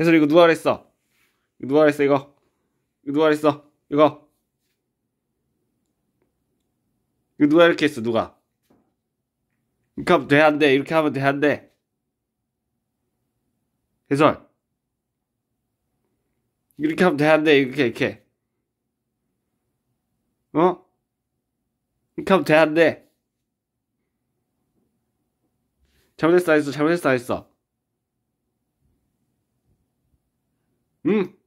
해설 이거 누가 그랬어? 이거 누가 그랬어 이거? 이거 누가 그랬어? 이거? 이거 누가 이렇게 했어 누가? 이렇게 하면 돼 한대 이렇게 하면 돼 한대 해설 이렇게 하면 돼 한대 이렇게 이렇게 어? 이렇게 하면 돼 한대 잘못했어 안 했어? 잘못했어 안 했어? Mm.